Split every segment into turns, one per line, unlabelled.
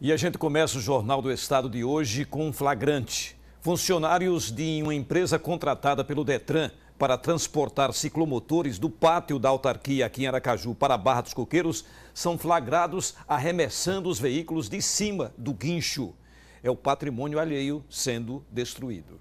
E a gente começa o Jornal do Estado de hoje com um flagrante. Funcionários de uma empresa contratada pelo Detran para transportar ciclomotores do pátio da autarquia aqui em Aracaju para a Barra dos Coqueiros são flagrados arremessando os veículos de cima do guincho. É o patrimônio alheio sendo destruído.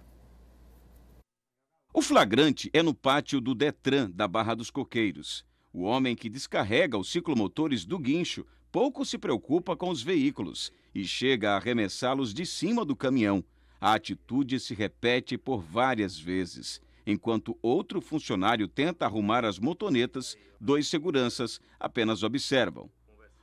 O flagrante é no pátio do Detran da Barra dos Coqueiros. O homem que descarrega os ciclomotores do guincho pouco se preocupa com os veículos e chega a arremessá-los de cima do caminhão. A atitude se repete por várias vezes. Enquanto outro funcionário tenta arrumar as motonetas, dois seguranças apenas observam.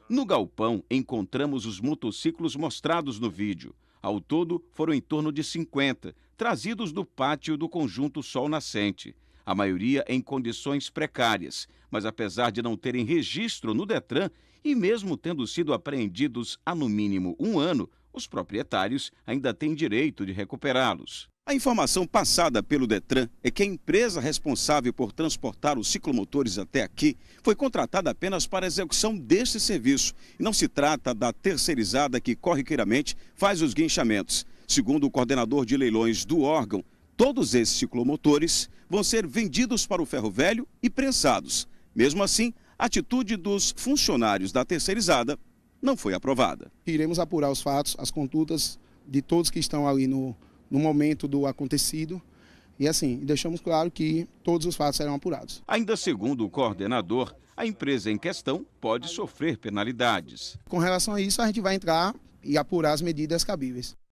No galpão, encontramos os motociclos mostrados no vídeo. Ao todo, foram em torno de 50, trazidos do pátio do conjunto Sol Nascente a maioria em condições precárias, mas apesar de não terem registro no Detran e mesmo tendo sido apreendidos há no mínimo um ano, os proprietários ainda têm direito de recuperá-los. A informação passada pelo Detran é que a empresa responsável por transportar os ciclomotores até aqui foi contratada apenas para a execução deste serviço. E não se trata da terceirizada que corriqueiramente faz os guinchamentos. Segundo o coordenador de leilões do órgão, Todos esses ciclomotores vão ser vendidos para o ferro velho e prensados. Mesmo assim, a atitude dos funcionários da terceirizada não foi aprovada.
Iremos apurar os fatos, as condutas de todos que estão ali no, no momento do acontecido. E assim, deixamos claro que todos os fatos serão apurados.
Ainda segundo o coordenador, a empresa em questão pode sofrer penalidades.
Com relação a isso, a gente vai entrar e apurar as medidas cabíveis.